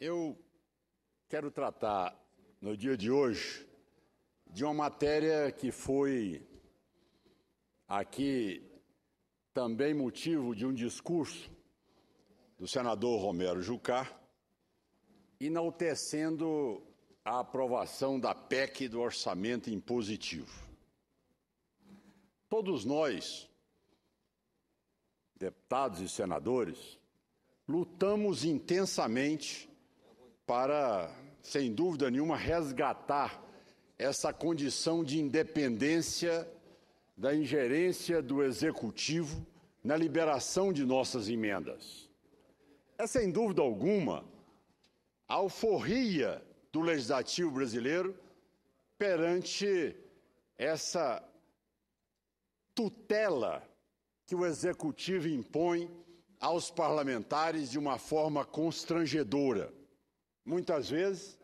Eu quero tratar no dia de hoje de uma matéria que foi aqui também motivo de um discurso do senador Romero Jucá, enaltecendo a aprovação da PEC do orçamento impositivo. Todos nós, deputados e senadores, lutamos intensamente para, sem dúvida nenhuma, resgatar essa condição de independência da ingerência do executivo na liberação de nossas emendas. É, sem dúvida alguma, a alforria do legislativo brasileiro perante essa tutela que o executivo impõe aos parlamentares de uma forma constrangedora. Muitas vezes,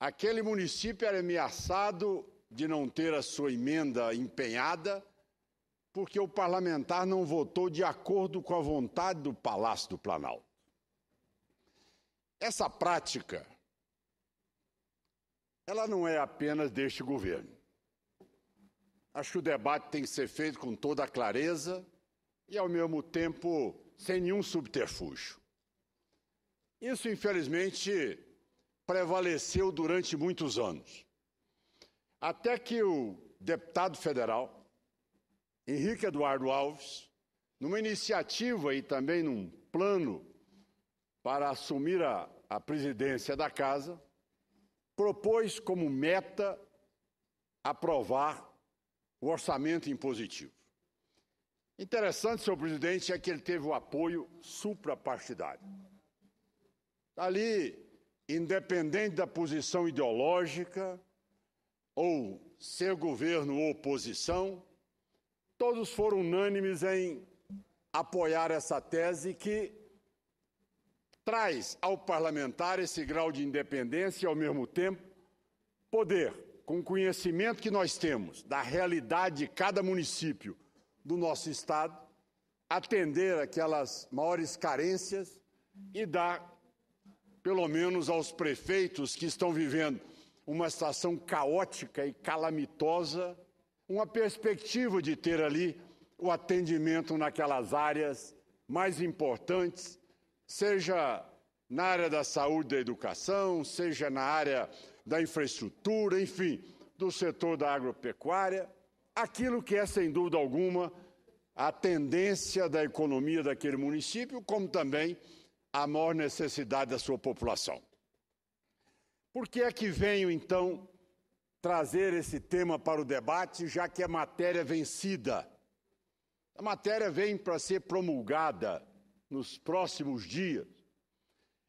aquele município era ameaçado de não ter a sua emenda empenhada porque o parlamentar não votou de acordo com a vontade do Palácio do Planalto. Essa prática ela não é apenas deste governo. Acho que o debate tem que ser feito com toda a clareza e, ao mesmo tempo, sem nenhum subterfúgio. Isso, infelizmente, prevaleceu durante muitos anos. Até que o deputado federal, Henrique Eduardo Alves, numa iniciativa e também num plano para assumir a, a presidência da casa, propôs como meta aprovar o orçamento impositivo. Interessante, senhor presidente, é que ele teve o apoio suprapartidário. Tá ali, independente da posição ideológica, ou ser governo ou oposição, todos foram unânimes em apoiar essa tese que traz ao parlamentar esse grau de independência e, ao mesmo tempo, poder, com o conhecimento que nós temos da realidade de cada município do nosso Estado, atender aquelas maiores carências e dar pelo menos aos prefeitos que estão vivendo uma situação caótica e calamitosa, uma perspectiva de ter ali o atendimento naquelas áreas mais importantes, seja na área da saúde, da educação, seja na área da infraestrutura, enfim, do setor da agropecuária, aquilo que é, sem dúvida alguma, a tendência da economia daquele município, como também à maior necessidade da sua população. Por que é que venho, então, trazer esse tema para o debate, já que a matéria vencida? A matéria vem para ser promulgada nos próximos dias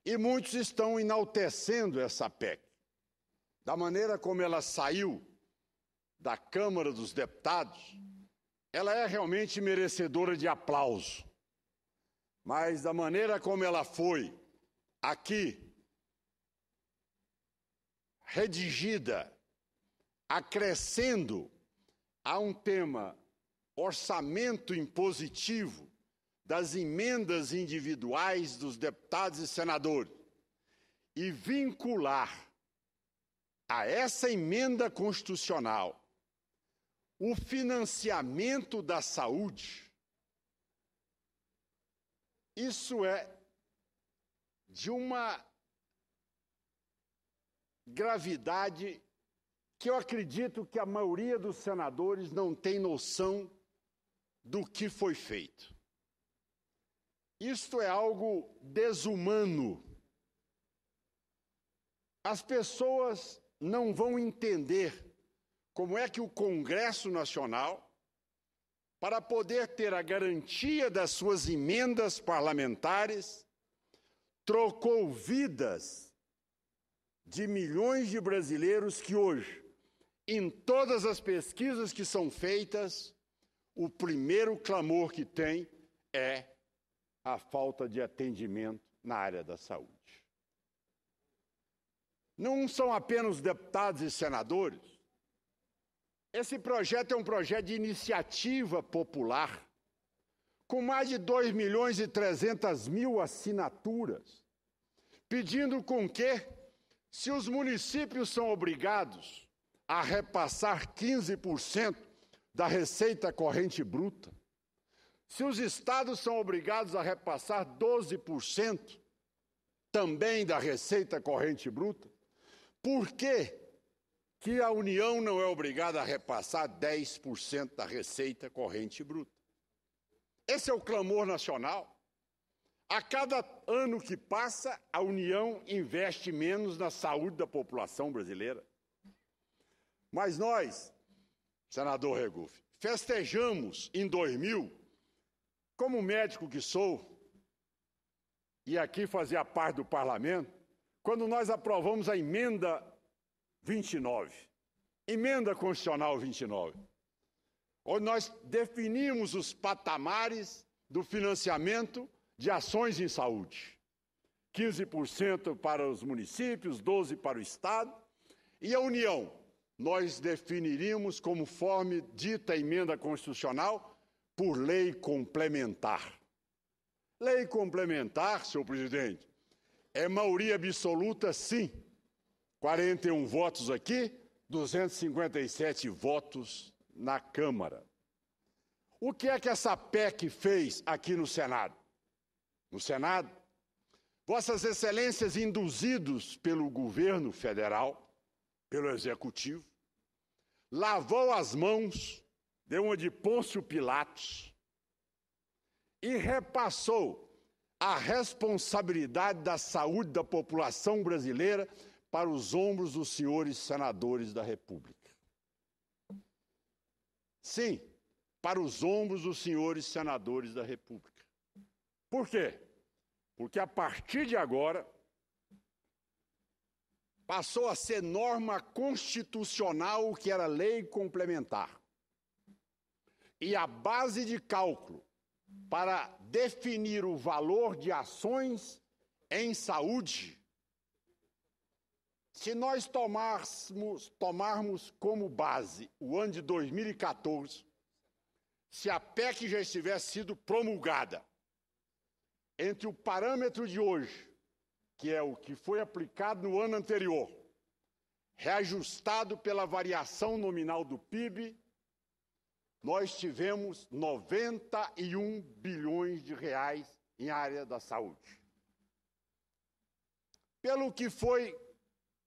e muitos estão enaltecendo essa PEC. Da maneira como ela saiu da Câmara dos Deputados, ela é realmente merecedora de aplauso. Mas da maneira como ela foi aqui, redigida, acrescendo a um tema orçamento impositivo das emendas individuais dos deputados e senadores e vincular a essa emenda constitucional o financiamento da saúde isso é de uma gravidade que eu acredito que a maioria dos senadores não tem noção do que foi feito. Isto é algo desumano. As pessoas não vão entender como é que o Congresso Nacional para poder ter a garantia das suas emendas parlamentares, trocou vidas de milhões de brasileiros que hoje, em todas as pesquisas que são feitas, o primeiro clamor que tem é a falta de atendimento na área da saúde. Não são apenas deputados e senadores esse projeto é um projeto de iniciativa popular, com mais de 2 milhões e 300 mil assinaturas, pedindo com que, se os municípios são obrigados a repassar 15% da receita corrente bruta, se os estados são obrigados a repassar 12% também da receita corrente bruta, por que que a União não é obrigada a repassar 10% da receita corrente bruta. Esse é o clamor nacional. A cada ano que passa, a União investe menos na saúde da população brasileira. Mas nós, senador Regufe, festejamos em 2000, como médico que sou, e aqui fazia parte do parlamento, quando nós aprovamos a emenda 29, emenda constitucional 29, onde nós definimos os patamares do financiamento de ações em saúde. 15% para os municípios, 12% para o Estado. E a União, nós definiríamos conforme dita a emenda constitucional, por lei complementar. Lei complementar, senhor presidente, é maioria absoluta, sim. 41 votos aqui, 257 votos na Câmara. O que é que essa PEC fez aqui no Senado? No Senado, Vossas Excelências, induzidos pelo governo federal, pelo executivo, lavou as mãos, deu uma de Pôncio Pilatos e repassou a responsabilidade da saúde da população brasileira para os ombros dos senhores senadores da República. Sim, para os ombros dos senhores senadores da República. Por quê? Porque a partir de agora passou a ser norma constitucional o que era lei complementar. E a base de cálculo para definir o valor de ações em saúde se nós tomarmos, tomarmos como base o ano de 2014, se a PEC já estivesse sido promulgada, entre o parâmetro de hoje, que é o que foi aplicado no ano anterior, reajustado pela variação nominal do PIB, nós tivemos 91 bilhões de reais em área da saúde. Pelo que foi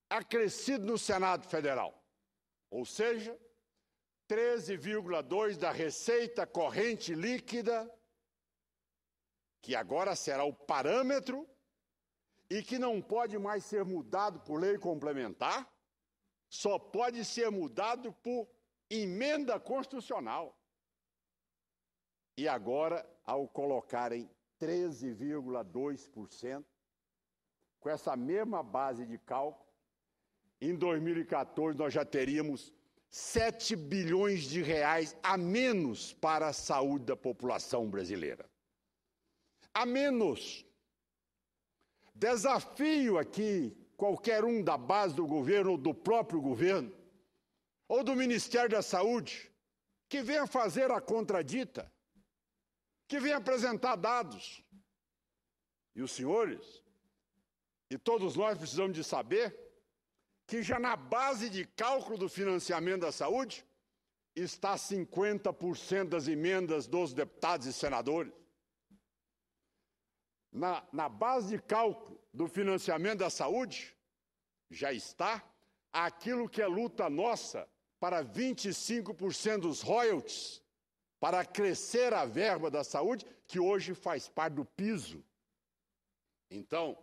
acrescido no Senado Federal, ou seja, 13,2% da receita corrente líquida, que agora será o parâmetro e que não pode mais ser mudado por lei complementar, só pode ser mudado por emenda constitucional. E agora, ao colocarem 13,2%, com essa mesma base de cálculo, em 2014 nós já teríamos 7 bilhões de reais a menos para a saúde da população brasileira. A menos. Desafio aqui qualquer um da base do governo ou do próprio governo ou do Ministério da Saúde que venha fazer a contradita, que venha apresentar dados. E os senhores, e todos nós precisamos de saber que já na base de cálculo do financiamento da saúde está 50% das emendas dos deputados e senadores. Na, na base de cálculo do financiamento da saúde já está aquilo que é luta nossa para 25% dos royalties, para crescer a verba da saúde, que hoje faz parte do piso. Então,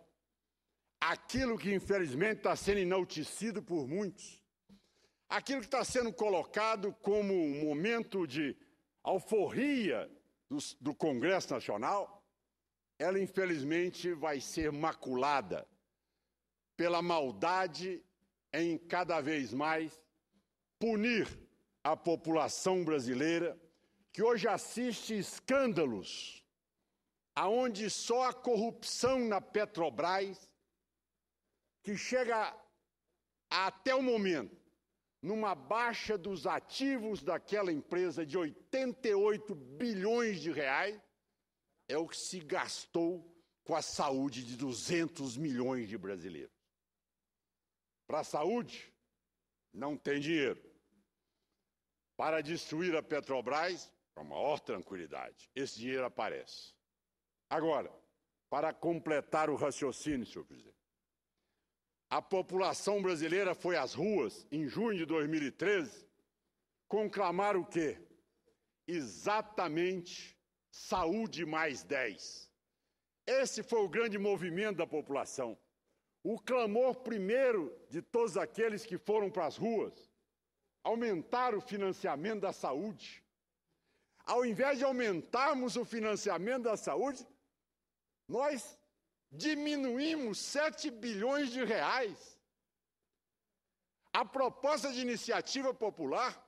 aquilo que infelizmente está sendo enaltecido por muitos, aquilo que está sendo colocado como um momento de alforria do, do Congresso Nacional, ela infelizmente vai ser maculada pela maldade em cada vez mais punir a população brasileira que hoje assiste escândalos aonde só a corrupção na Petrobras que chega até o momento numa baixa dos ativos daquela empresa de 88 bilhões de reais, é o que se gastou com a saúde de 200 milhões de brasileiros. Para a saúde, não tem dinheiro. Para destruir a Petrobras, com a maior tranquilidade, esse dinheiro aparece. Agora, para completar o raciocínio, senhor presidente, a população brasileira foi às ruas em junho de 2013 conclamar o quê? Exatamente saúde mais 10. Esse foi o grande movimento da população. O clamor primeiro de todos aqueles que foram para as ruas, aumentar o financiamento da saúde. Ao invés de aumentarmos o financiamento da saúde, nós diminuímos 7 bilhões de reais. A proposta de iniciativa popular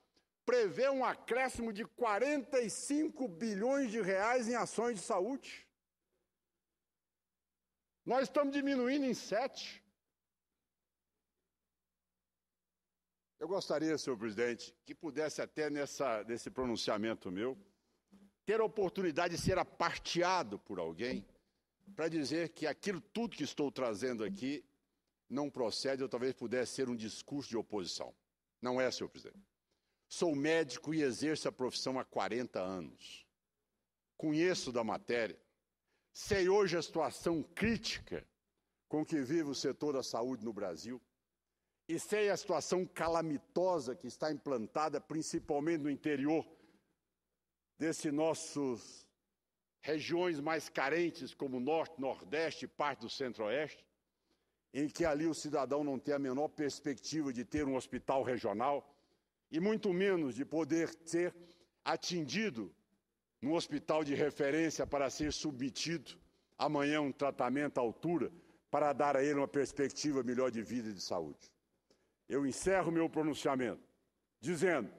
prevê um acréscimo de 45 bilhões de reais em ações de saúde. Nós estamos diminuindo em 7. Eu gostaria, senhor presidente, que pudesse até nessa, nesse pronunciamento meu ter a oportunidade de ser aparteado por alguém para dizer que aquilo tudo que estou trazendo aqui não procede ou talvez pudesse ser um discurso de oposição. Não é, senhor presidente. Sou médico e exerço a profissão há 40 anos. Conheço da matéria. Sei hoje a situação crítica com que vive o setor da saúde no Brasil. E sei a situação calamitosa que está implantada, principalmente no interior, desse nosso regiões mais carentes, como Norte, Nordeste e parte do Centro-Oeste, em que ali o cidadão não tem a menor perspectiva de ter um hospital regional e muito menos de poder ser atendido num hospital de referência para ser submetido amanhã um tratamento à altura para dar a ele uma perspectiva melhor de vida e de saúde. Eu encerro meu pronunciamento dizendo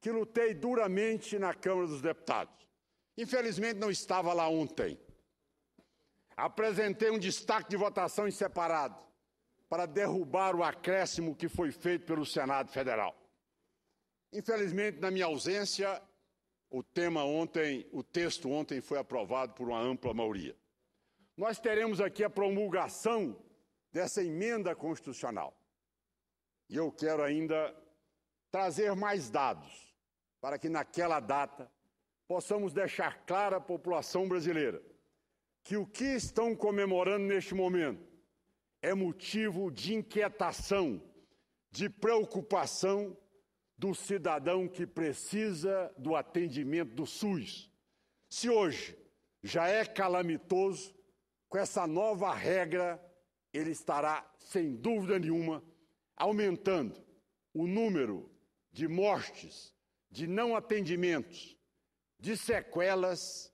que lutei duramente na Câmara dos Deputados Infelizmente não estava lá ontem. Apresentei um destaque de votação em separado para derrubar o acréscimo que foi feito pelo Senado Federal. Infelizmente, na minha ausência, o tema ontem, o texto ontem foi aprovado por uma ampla maioria. Nós teremos aqui a promulgação dessa emenda constitucional. E eu quero ainda trazer mais dados para que naquela data possamos deixar clara à população brasileira que o que estão comemorando neste momento é motivo de inquietação, de preocupação do cidadão que precisa do atendimento do SUS. Se hoje já é calamitoso, com essa nova regra, ele estará, sem dúvida nenhuma, aumentando o número de mortes, de não atendimentos, de sequelas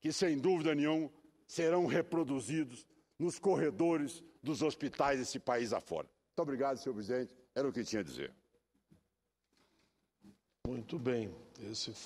que, sem dúvida nenhuma, serão reproduzidos nos corredores dos hospitais desse país afora. Muito obrigado, senhor presidente. Era o que tinha a dizer. Muito bem. Esse